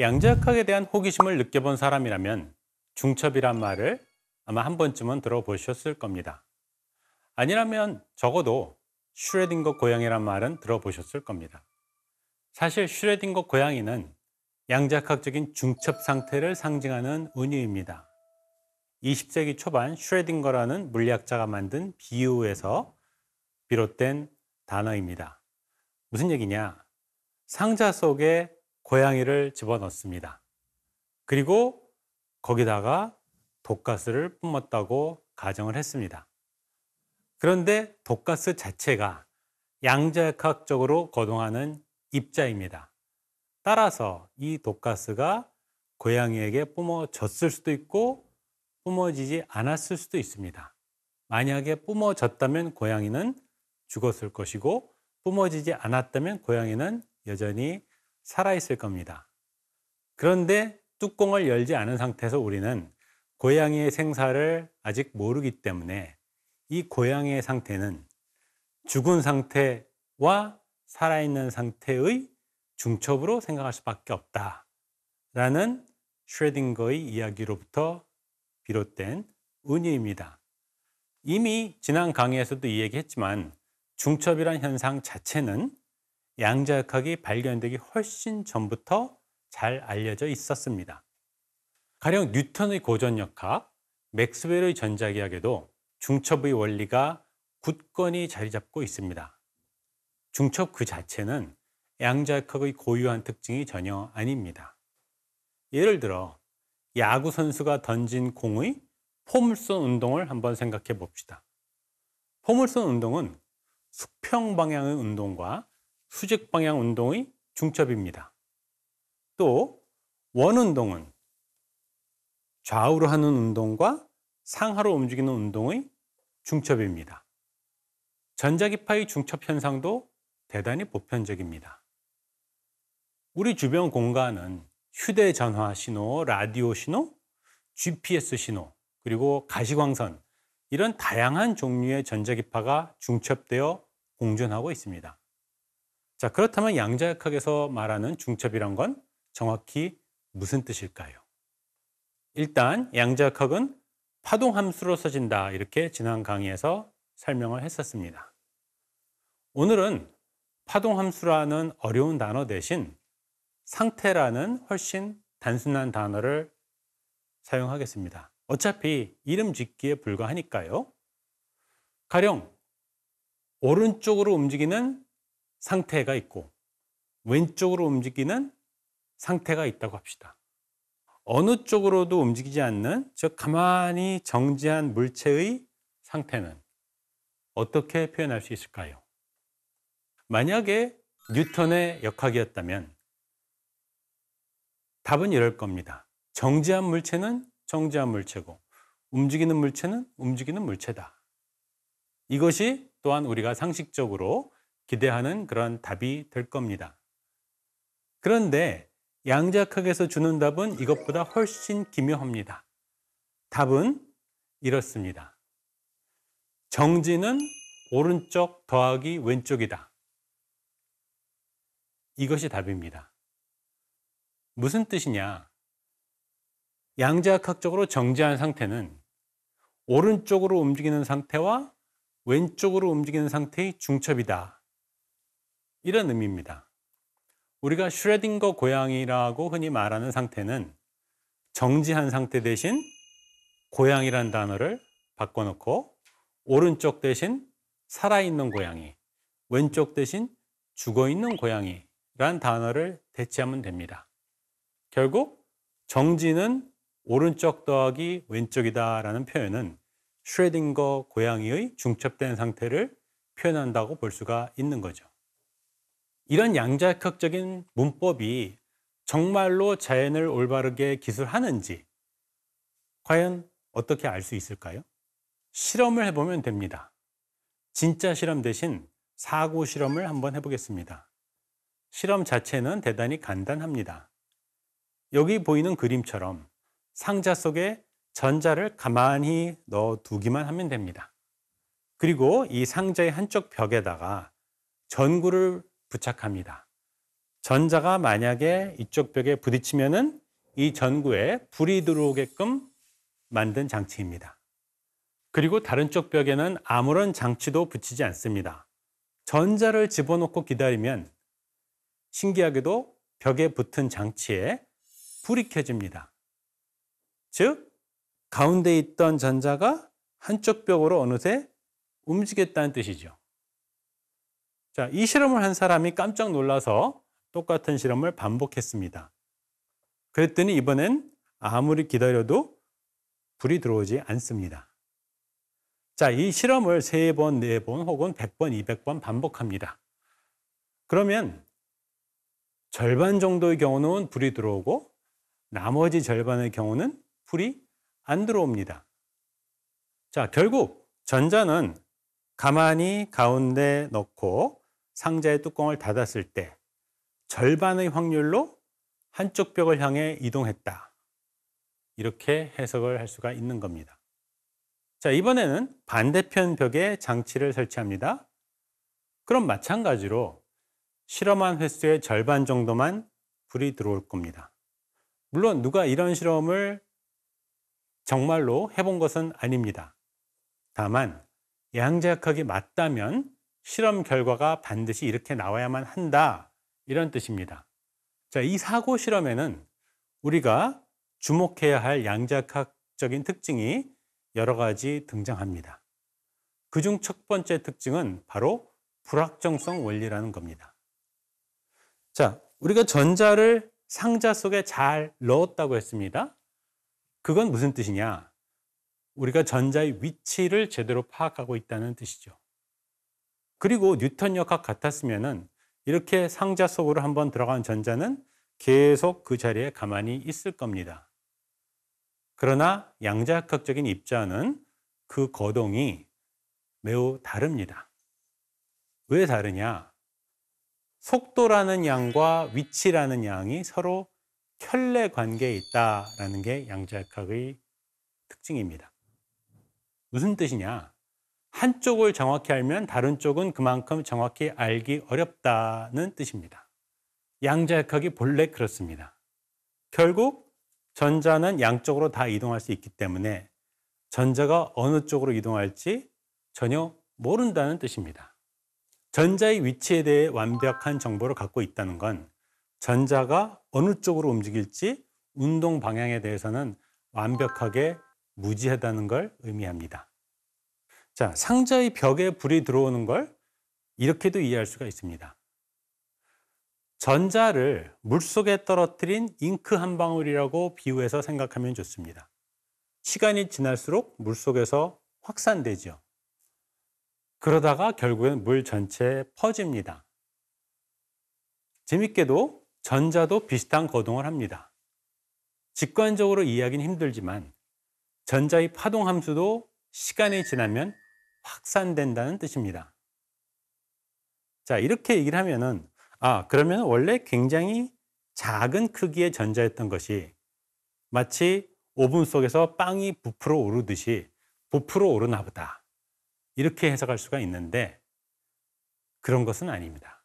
양자역학에 대한 호기심을 느껴본 사람이라면 중첩이란 말을 아마 한 번쯤은 들어보셨을 겁니다. 아니라면 적어도 슈레딩거 고양이란 말은 들어보셨을 겁니다. 사실 슈레딩거 고양이는 양자역학적인 중첩 상태를 상징하는 은유입니다. 20세기 초반 슈레딩거라는 물리학자가 만든 비유에서 비롯된 단어입니다. 무슨 얘기냐? 상자 속에 고양이를 집어넣습니다. 그리고 거기다가 독가스를 뿜었다고 가정을 했습니다. 그런데 독가스 자체가 양자역학적으로 거동하는 입자입니다. 따라서 이 독가스가 고양이에게 뿜어졌을 수도 있고 뿜어지지 않았을 수도 있습니다. 만약에 뿜어졌다면 고양이는 죽었을 것이고 뿜어지지 않았다면 고양이는 여전히 살아있을 겁니다. 그런데 뚜껑을 열지 않은 상태에서 우리는 고양이의 생사를 아직 모르기 때문에 이 고양이의 상태는 죽은 상태와 살아있는 상태의 중첩으로 생각할 수밖에 없다. 라는 슈 쉐딩거의 이야기로부터 비롯된 은유입니다. 이미 지난 강의에서도 이얘기했지만 중첩이란 현상 자체는 양자역학이 발견되기 훨씬 전부터 잘 알려져 있었습니다. 가령 뉴턴의 고전역학, 맥스웰의 전자기학에도 중첩의 원리가 굳건히 자리 잡고 있습니다. 중첩 그 자체는 양자역학의 고유한 특징이 전혀 아닙니다. 예를 들어 야구 선수가 던진 공의 포물선 운동을 한번 생각해 봅시다. 포물선 운동은 수평 방향의 운동과 수직 방향 운동의 중첩입니다. 또 원운동은 좌우로 하는 운동과 상하로 움직이는 운동의 중첩입니다. 전자기파의 중첩 현상도 대단히 보편적입니다. 우리 주변 공간은 휴대전화 신호, 라디오 신호, GPS 신호, 그리고 가시광선 이런 다양한 종류의 전자기파가 중첩되어 공존하고 있습니다. 자, 그렇다면 양자역학에서 말하는 중첩이란 건 정확히 무슨 뜻일까요? 일단 양자역학은 파동 함수로 써진다 이렇게 지난 강의에서 설명을 했었습니다. 오늘은 파동 함수라는 어려운 단어 대신 상태라는 훨씬 단순한 단어를 사용하겠습니다. 어차피 이름 짓기에 불과하니까요. 가령 오른쪽으로 움직이는 상태가 있고 왼쪽으로 움직이는 상태가 있다고 합시다. 어느 쪽으로도 움직이지 않는 즉 가만히 정지한 물체의 상태는 어떻게 표현할 수 있을까요? 만약에 뉴턴의 역학이었다면 답은 이럴 겁니다. 정지한 물체는 정지한 물체고 움직이는 물체는 움직이는 물체다. 이것이 또한 우리가 상식적으로 기대하는 그런 답이 될 겁니다. 그런데 양자학에서 주는 답은 이것보다 훨씬 기묘합니다. 답은 이렇습니다. 정지는 오른쪽 더하기 왼쪽이다. 이것이 답입니다. 무슨 뜻이냐? 양자학적으로 정지한 상태는 오른쪽으로 움직이는 상태와 왼쪽으로 움직이는 상태의 중첩이다. 이런 의미입니다. 우리가 슈레딩거 고양이라고 흔히 말하는 상태는 정지한 상태 대신 고양이란 단어를 바꿔놓고 오른쪽 대신 살아있는 고양이, 왼쪽 대신 죽어있는 고양이란 단어를 대체하면 됩니다. 결국 정지는 오른쪽 더하기 왼쪽이다라는 표현은 슈레딩거 고양이의 중첩된 상태를 표현한다고 볼 수가 있는 거죠. 이런 양자역학적인 문법이 정말로 자연을 올바르게 기술하는지 과연 어떻게 알 수 있을까요? 실험을 해보면 됩니다. 진짜 실험 대신 사고 실험을 한번 해보겠습니다. 실험 자체는 대단히 간단합니다. 여기 보이는 그림처럼 상자 속에 전자를 가만히 넣어 두기만 하면 됩니다. 그리고 이 상자의 한쪽 벽에다가 전구를 부착합니다. 전자가 만약에 이쪽 벽에 부딪히면은 이 전구에 불이 들어오게끔 만든 장치입니다. 그리고 다른 쪽 벽에는 아무런 장치도 붙이지 않습니다. 전자를 집어넣고 기다리면 신기하게도 벽에 붙은 장치에 불이 켜집니다. 즉, 가운데 있던 전자가 한쪽 벽으로 어느새 움직였다는 뜻이죠. 자, 이 실험을 한 사람이 깜짝 놀라서 똑같은 실험을 반복했습니다. 그랬더니 이번엔 아무리 기다려도 불이 들어오지 않습니다. 자, 이 실험을 3번, 4번 혹은 100번, 200번 반복합니다. 그러면 절반 정도의 경우는 불이 들어오고 나머지 절반의 경우는 불이 안 들어옵니다. 자, 결국 전자는 가만히 가운데 넣고 상자의 뚜껑을 닫았을 때 절반의 확률로 한쪽 벽을 향해 이동했다. 이렇게 해석을 할 수가 있는 겁니다. 자, 이번에는 반대편 벽에 장치를 설치합니다. 그럼 마찬가지로 실험한 횟수의 절반 정도만 불이 들어올 겁니다. 물론 누가 이런 실험을 정말로 해본 것은 아닙니다. 다만 양자역학이 맞다면 실험 결과가 반드시 이렇게 나와야만 한다. 이런 뜻입니다. 자, 이 사고 실험에는 우리가 주목해야 할양자학적인 특징이 여러 가지 등장합니다. 그 중 첫 번째 특징은 바로 불확정성 원리라는 겁니다. 자, 우리가 전자를 상자 속에 잘 넣었다고 했습니다. 그건 무슨 뜻이냐? 우리가 전자의 위치를 제대로 파악하고 있다는 뜻이죠. 그리고 뉴턴 역학 같았으면은 이렇게 상자 속으로 한번 들어간 전자는 계속 그 자리에 가만히 있을 겁니다. 그러나 양자역학적인 입자는 그 거동이 매우 다릅니다. 왜 다르냐? 속도라는 양과 위치라는 양이 서로 켤레 관계에 있다라는 게 양자역학의 특징입니다. 무슨 뜻이냐? 한쪽을 정확히 알면 다른 쪽은 그만큼 정확히 알기 어렵다는 뜻입니다. 양자역학이 본래 그렇습니다. 결국 전자는 양쪽으로 다 이동할 수 있기 때문에 전자가 어느 쪽으로 이동할지 전혀 모른다는 뜻입니다. 전자의 위치에 대해 완벽한 정보를 갖고 있다는 건 전자가 어느 쪽으로 움직일지 운동 방향에 대해서는 완벽하게 무지하다는 걸 의미합니다. 자, 상자의 벽에 불이 들어오는 걸 이렇게도 이해할 수가 있습니다. 전자를 물속에 떨어뜨린 잉크 한 방울이라고 비유해서 생각하면 좋습니다. 시간이 지날수록 물속에서 확산되죠. 그러다가 결국엔 물 전체에 퍼집니다. 재밌게도 전자도 비슷한 거동을 합니다. 직관적으로 이해하기는 힘들지만 전자의 파동 함수도 시간이 지나면 확산된다는 뜻입니다. 자, 이렇게 얘기를 하면은 아, 그러면 원래 굉장히 작은 크기의 전자였던 것이 마치 오븐 속에서 빵이 부풀어 오르듯이 부풀어 오르나 보다. 이렇게 해석할 수가 있는데 그런 것은 아닙니다.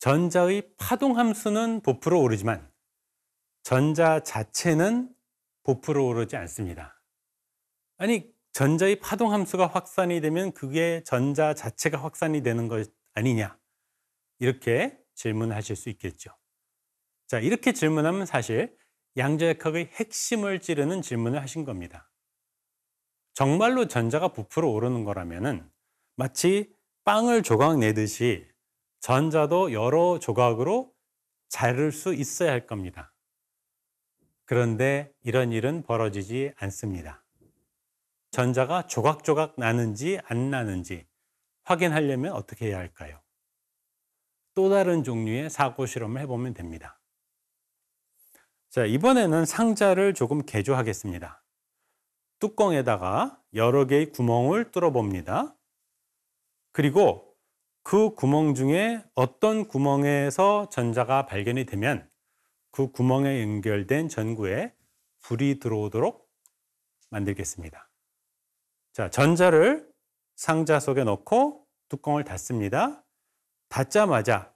전자의 파동 함수는 부풀어 오르지만 전자 자체는 부풀어 오르지 않습니다. 아니, 전자의 파동 함수가 확산이 되면 그게 전자 자체가 확산이 되는 것 아니냐 이렇게 질문하실 수 있겠죠. 자 이렇게 질문하면 사실 양자역학의 핵심을 찌르는 질문을 하신 겁니다. 정말로 전자가 부풀어 오르는 거라면은 마치 빵을 조각 내듯이 전자도 여러 조각으로 자를 수 있어야 할 겁니다. 그런데 이런 일은 벌어지지 않습니다. 전자가 조각조각 나는지 안 나는지 확인하려면 어떻게 해야 할까요? 또 다른 종류의 사고 실험을 해보면 됩니다. 자, 이번에는 상자를 조금 개조하겠습니다. 뚜껑에다가 여러 개의 구멍을 뚫어 봅니다. 그리고 그 구멍 중에 어떤 구멍에서 전자가 발견이 되면 그 구멍에 연결된 전구에 불이 들어오도록 만들겠습니다. 자, 전자를 상자 속에 넣고 뚜껑을 닫습니다. 닫자마자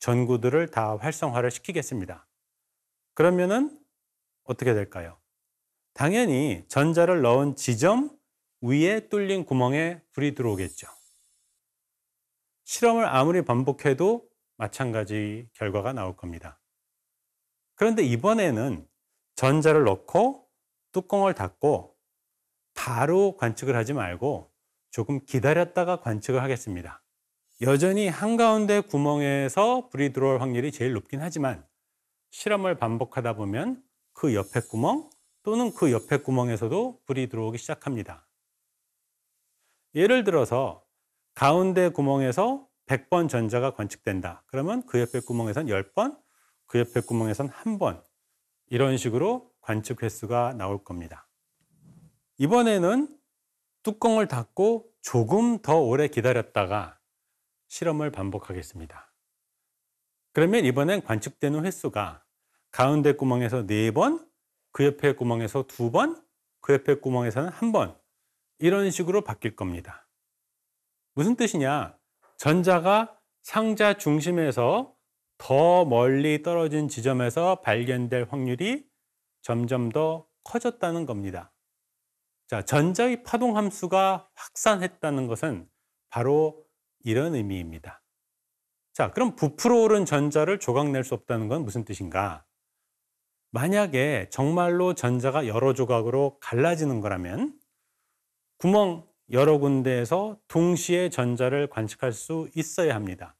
전구들을 다 활성화를 시키겠습니다. 그러면은 어떻게 될까요? 당연히 전자를 넣은 지점 위에 뚫린 구멍에 불이 들어오겠죠. 실험을 아무리 반복해도 마찬가지 결과가 나올 겁니다. 그런데 이번에는 전자를 넣고 뚜껑을 닫고 바로 관측을 하지 말고 조금 기다렸다가 관측을 하겠습니다. 여전히 한가운데 구멍에서 불이 들어올 확률이 제일 높긴 하지만 실험을 반복하다 보면 그 옆에 구멍 또는 그 옆에 구멍에서도 불이 들어오기 시작합니다. 예를 들어서 가운데 구멍에서 100번 전자가 관측된다. 그러면 그 옆에 구멍에선 10번, 그 옆에 구멍에선 1번 이런 식으로 관측 횟수가 나올 겁니다. 이번에는 뚜껑을 닫고 조금 더 오래 기다렸다가 실험을 반복하겠습니다. 그러면 이번엔 관측되는 횟수가 가운데 구멍에서 4번, 그 옆에 구멍에서 2번, 그 옆에 구멍에서는 1번 이런 식으로 바뀔 겁니다. 무슨 뜻이냐? 전자가 상자 중심에서 더 멀리 떨어진 지점에서 발견될 확률이 점점 더 커졌다는 겁니다. 자, 전자의 파동 함수가 확산했다는 것은 바로 이런 의미입니다. 자, 그럼 부풀어 오른 전자를 조각낼 수 없다는 건 무슨 뜻인가? 만약에 정말로 전자가 여러 조각으로 갈라지는 거라면 구멍 여러 군데에서 동시에 전자를 관측할 수 있어야 합니다.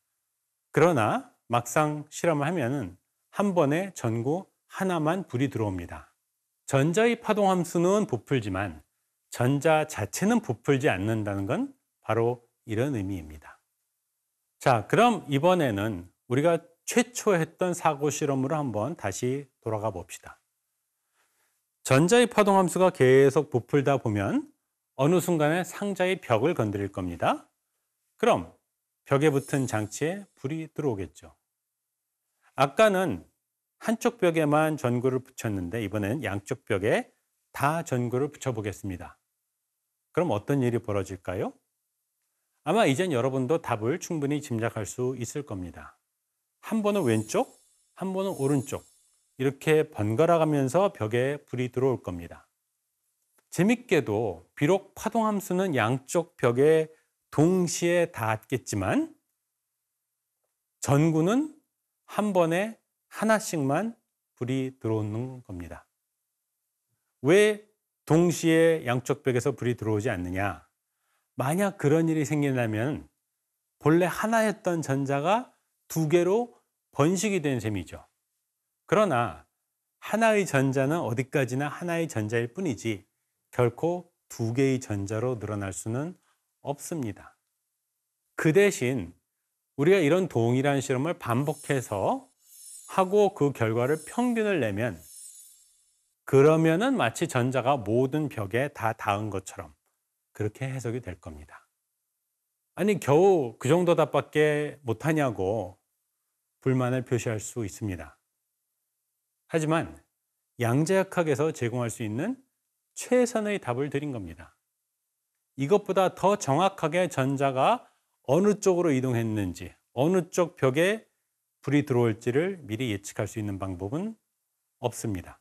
그러나 막상 실험을 하면은 한 번에 전구 하나만 불이 들어옵니다. 전자의 파동 함수는 부풀지만 전자 자체는 부풀지 않는다는 건 바로 이런 의미입니다. 자, 그럼 이번에는 우리가 최초 했던 사고 실험으로 한번 다시 돌아가 봅시다. 전자의 파동 함수가 계속 부풀다 보면 어느 순간에 상자의 벽을 건드릴 겁니다. 그럼 벽에 붙은 장치에 불이 들어오겠죠. 아까는 한쪽 벽에만 전구를 붙였는데 이번엔 양쪽 벽에 다 전구를 붙여보겠습니다. 그럼 어떤 일이 벌어질까요? 아마 이젠 여러분도 답을 충분히 짐작할 수 있을 겁니다. 한 번은 왼쪽, 한 번은 오른쪽, 이렇게 번갈아 가면서 벽에 불이 들어올 겁니다. 재밌게도 비록 파동 함수는 양쪽 벽에 동시에 닿았겠지만 전구는 한 번에 하나씩만 불이 들어오는 겁니다. 왜 동시에 양쪽 벽에서 불이 들어오지 않느냐. 만약 그런 일이 생긴다면 본래 하나였던 전자가 두 개로 번식이 된 셈이죠. 그러나 하나의 전자는 어디까지나 하나의 전자일 뿐이지 결코 두 개의 전자로 늘어날 수는 없습니다. 그 대신 우리가 이런 동일한 실험을 반복해서 하고 그 결과를 평균을 내면 그러면은 마치 전자가 모든 벽에 다 닿은 것처럼 그렇게 해석이 될 겁니다. 아니, 겨우 그 정도 답밖에 못하냐고 불만을 표시할 수 있습니다. 하지만 양자역학에서 제공할 수 있는 최선의 답을 드린 겁니다. 이것보다 더 정확하게 전자가 어느 쪽으로 이동했는지, 어느 쪽 벽에 불이 들어올지를 미리 예측할 수 있는 방법은 없습니다.